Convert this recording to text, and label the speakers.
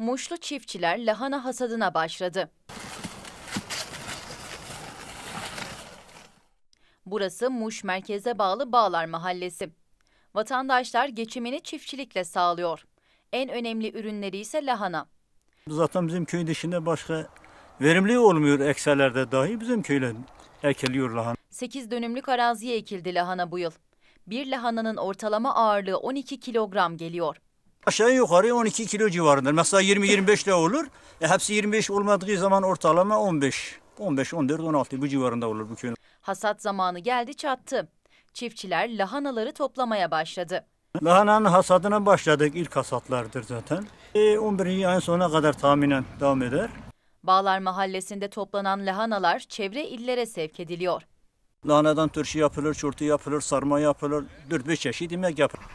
Speaker 1: Muşlu çiftçiler lahana hasadına başladı. Burası Muş merkeze bağlı Bağlar Mahallesi. Vatandaşlar geçimini çiftçilikle sağlıyor. En önemli ürünleri ise lahana.
Speaker 2: Zaten bizim köy dışında başka verimli olmuyor ekselerde dahi bizim köyle ekiliyor lahana.
Speaker 1: 8 dönümlük araziye ekildi lahana bu yıl. Bir lahananın ortalama ağırlığı 12 kilogram geliyor.
Speaker 2: Aşağı yukarı 12 kilo civarında. Mesela 20-25 de olur. E, hepsi 25 olmadığı zaman ortalama 15. 15, 14, 16 bu civarında olur bu köyün.
Speaker 1: Hasat zamanı geldi çattı. Çiftçiler lahanaları toplamaya başladı.
Speaker 2: Lahananın hasadına başladık. ilk hasatlardır zaten. E, 11. ayın sonuna kadar tahminen devam eder.
Speaker 1: Bağlar Mahallesi'nde toplanan lahanalar çevre illere sevk ediliyor.
Speaker 2: Lahanadan turşu yapılır, çurtu yapılır, sarma yapılır, 4-5 çeşit yemek yapılır.